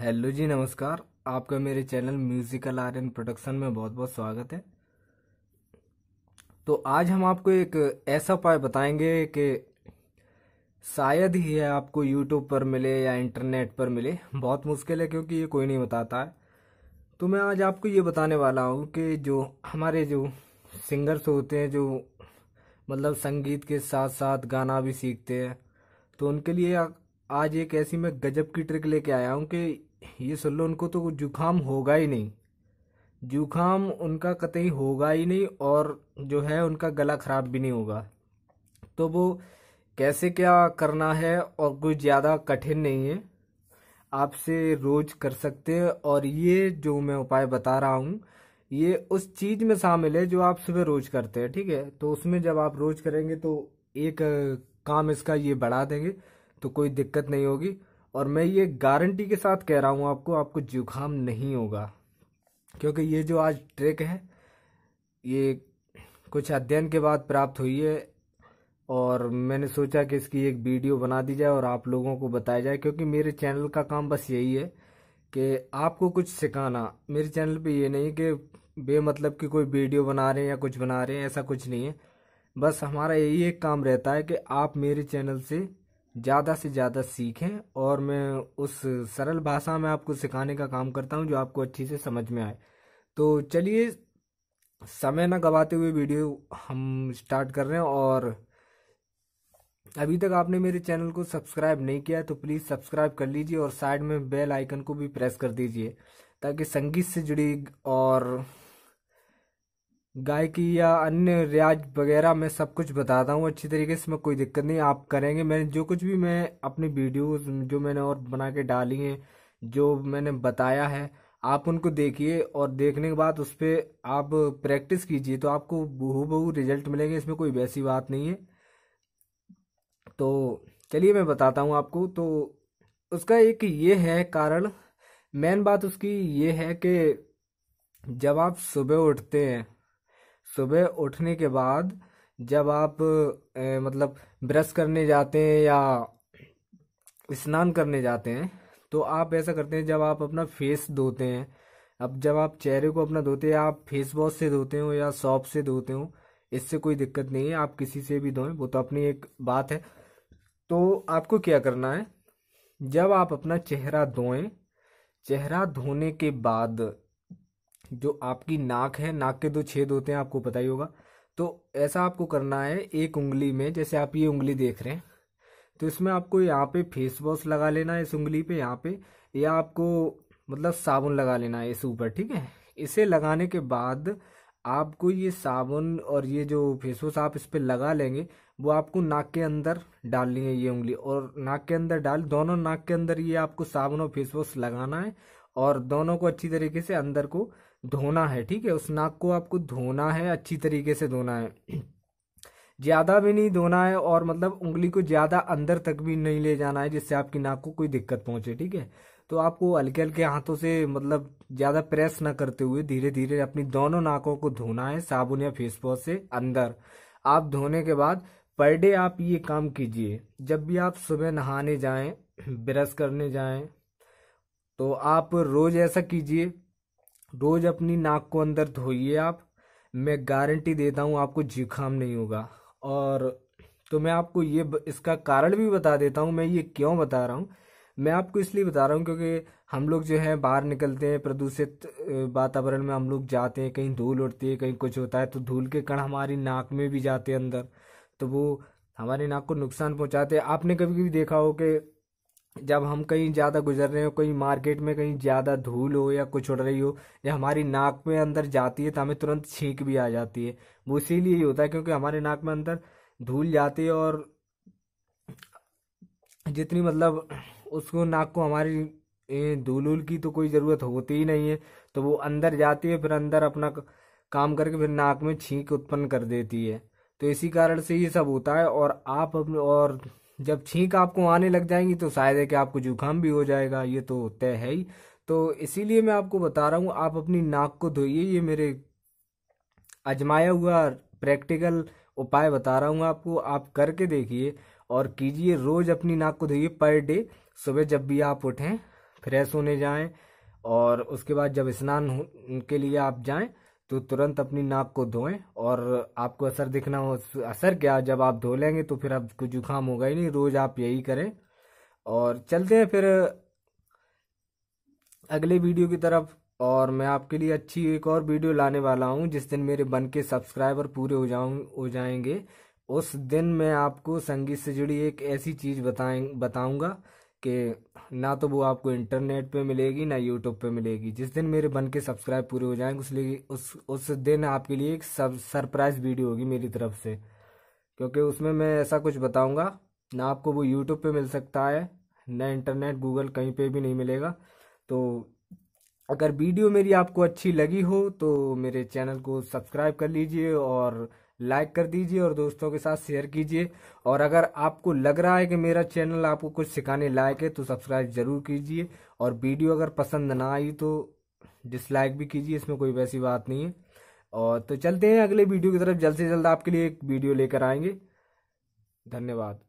hello जी नमस्कार आपका मेरे channel musical R N production में बहुत बहुत स्वागत है तो आज हम आपको एक ऐसा उपाय बताएंगे कि शायद ही है आपको यूट्यूब पर मिले या इंटरनेट पर मिले बहुत मुश्किल है क्योंकि ये कोई नहीं बताता है तो मैं आज आपको ये बताने वाला हूँ कि जो हमारे जो सिंगर्स होते हैं जो मतलब संगीत के साथ साथ गाना भी सीखते हैं तो उनके लिए आज एक ऐसी मैं गजब की ट्रिक लेके आया हूँ कि ये सुन लो उनको तो जुखाम होगा ही नहीं जुखाम उनका कतई होगा ही नहीं और जो है उनका गला ख़राब भी नहीं होगा तो वो कैसे क्या करना है और कुछ ज़्यादा कठिन नहीं है आपसे रोज़ कर सकते हैं और ये जो मैं उपाय बता रहा हूँ ये उस चीज़ में शामिल है जो आप सुबह रोज़ करते हैं ठीक है तो उसमें जब आप रोज़ करेंगे तो एक काम इसका ये बढ़ा देंगे तो कोई दिक्कत नहीं होगी और मैं ये गारंटी के साथ कह रहा हूँ आपको आपको जुकाम नहीं होगा क्योंकि ये जो आज ट्रिक है ये कुछ अध्ययन के बाद प्राप्त हुई है और मैंने सोचा कि इसकी एक वीडियो बना दी जाए और आप लोगों को बताया जाए क्योंकि मेरे चैनल का काम बस यही है कि आपको कुछ सिखाना मेरे चैनल पे ये नहीं कि बेमतलब की कोई वीडियो बना रहे हैं या कुछ बना रहे हैं ऐसा कुछ नहीं है बस हमारा यही एक काम रहता है कि आप मेरे चैनल से ज़्यादा से ज़्यादा सीखें और मैं उस सरल भाषा में आपको सिखाने का काम करता हूँ जो आपको अच्छी से समझ में आए तो चलिए समय ना गवाते हुए वीडियो हम स्टार्ट कर रहे हैं और अभी तक आपने मेरे चैनल को सब्सक्राइब नहीं किया तो प्लीज़ सब्सक्राइब कर लीजिए और साइड में बेल आइकन को भी प्रेस कर दीजिए ताकि संगीत से जुड़ी और गायकी या अन्य रियाज वगैरह मैं सब कुछ बताता हूँ अच्छी तरीके से इसमें कोई दिक्कत नहीं आप करेंगे मैंने जो कुछ भी मैं अपनी वीडियोस जो मैंने और बना के डाली हैं जो मैंने बताया है आप उनको देखिए और देखने के बाद उस पर आप प्रैक्टिस कीजिए तो आपको बहू बहू रिजल्ट मिलेंगे इसमें कोई वैसी बात नहीं है तो चलिए मैं बताता हूँ आपको तो उसका एक ये है कारण मेन बात उसकी ये है कि जब आप सुबह उठते हैं सुबह उठने के बाद जब आप ए, मतलब ब्रश करने जाते हैं या स्नान करने जाते हैं तो आप ऐसा करते हैं जब आप अपना फेस धोते हैं अब जब आप चेहरे को अपना धोते हैं आप फेस वॉश से धोते हो या सॉप से धोते हो इससे कोई दिक्कत नहीं है आप किसी से भी धोएं वो तो अपनी एक बात है तो आपको क्या करना है जब आप अपना चेहरा धोएं चेहरा धोने के बाद जो आपकी नाक है नाक के दो छेद होते हैं आपको पता ही होगा तो ऐसा आपको करना है एक उंगली में जैसे आप ये उंगली देख रहे हैं तो इसमें आपको यहाँ पे फेस वॉश लगा लेना है इस उंगली पे यहाँ पे या आपको मतलब साबुन लगा लेना है इस ऊपर ठीक है इसे लगाने के बाद आपको ये साबुन और ये जो फेस वॉश आप इस पर लगा लेंगे वो आपको नाक के अंदर डालनी है ये उंगली और नाक के अंदर डाल दोनों नाक के अंदर ये आपको साबुन और फेस वॉश लगाना है और दोनों को अच्छी तरीके से अंदर को धोना है ठीक है उस नाक को आपको धोना है अच्छी तरीके से धोना है ज़्यादा भी नहीं धोना है और मतलब उंगली को ज़्यादा अंदर तक भी नहीं ले जाना है जिससे आपकी नाक को कोई दिक्कत पहुंचे ठीक है तो आपको हल्के हल्के हाथों से मतलब ज़्यादा प्रेस ना करते हुए धीरे धीरे अपनी दोनों नाकों को धोना है साबुन या फेस वॉश से अंदर आप धोने के बाद पर डे आप ये काम कीजिए जब भी आप सुबह नहाने जाए ब्रश करने जाएं तो आप रोज ऐसा कीजिए रोज अपनी नाक को अंदर धोइए आप मैं गारंटी देता हूँ आपको जुकाम नहीं होगा और तो मैं आपको ये इसका कारण भी बता देता हूँ मैं ये क्यों बता रहा हूँ मैं आपको इसलिए बता रहा हूँ क्योंकि हम लोग जो है बाहर निकलते हैं प्रदूषित वातावरण में हम लोग जाते हैं कहीं धूल उड़ती है कहीं कुछ होता है तो धूल के कण हमारी नाक में भी जाते हैं अंदर तो वो हमारी नाक को नुकसान पहुँचाते हैं आपने कभी कभी देखा हो कि जब हम कहीं ज़्यादा गुजर रहे हो कहीं मार्केट में कहीं ज़्यादा धूल हो या कुछ उड़ रही हो या हमारी नाक में अंदर जाती है तो हमें तुरंत छींक भी आ जाती है वो इसीलिए ही होता है क्योंकि हमारे नाक में अंदर धूल जाती है और जितनी मतलब उसको नाक को हमारी धूल उल की तो कोई ज़रूरत होती ही नहीं है तो वो अंदर जाती है फिर अंदर अपना काम करके फिर नाक में छींक उत्पन्न कर देती है तो इसी कारण से ये सब होता है और आप अपने और जब छींक आपको आने लग जाएंगी तो शायद है कि आपको जुकाम भी हो जाएगा ये तो तय है ही तो इसीलिए मैं आपको बता रहा हूँ आप अपनी नाक को धोइए ये मेरे आजमाया हुआ प्रैक्टिकल उपाय बता रहा हूँ आपको आप करके देखिए और कीजिए रोज़ अपनी नाक को धोइए पर डे सुबह जब भी आप उठें फ्रेश होने जाएं और उसके बाद जब स्नान के लिए आप जाएं तो तुरंत अपनी नाक को धोएं और आपको असर दिखना हो असर क्या जब आप धो लेंगे तो फिर आपको जुकाम होगा ही नहीं रोज़ आप यही करें और चलते हैं फिर अगले वीडियो की तरफ और मैं आपके लिए अच्छी एक और वीडियो लाने वाला हूं जिस दिन मेरे बन के सब्सक्राइबर पूरे हो जाऊँ हो जाएंगे उस दिन मैं आपको संगीत से जुड़ी एक ऐसी चीज़ बताए बताऊंगा कि ना तो वो आपको इंटरनेट पे मिलेगी ना यूट्यूब पे मिलेगी जिस दिन मेरे बन के सब्सक्राइब पूरे हो जाएंगे उस उस दिन आपके लिए एक सब सरप्राइज़ वीडियो होगी मेरी तरफ से क्योंकि उसमें मैं ऐसा कुछ बताऊंगा ना आपको वो यूट्यूब पे मिल सकता है ना इंटरनेट गूगल कहीं पे भी नहीं मिलेगा तो अगर वीडियो मेरी आपको अच्छी लगी हो तो मेरे चैनल को सब्सक्राइब कर लीजिए और लाइक कर दीजिए और दोस्तों के साथ शेयर कीजिए और अगर आपको लग रहा है कि मेरा चैनल आपको कुछ सिखाने लायक है तो सब्सक्राइब जरूर कीजिए और वीडियो अगर पसंद ना आई तो डिसलाइक भी कीजिए इसमें कोई वैसी बात नहीं है और तो चलते हैं अगले वीडियो की तरफ जल्द से जल्द आपके लिए एक वीडियो लेकर आएंगे धन्यवाद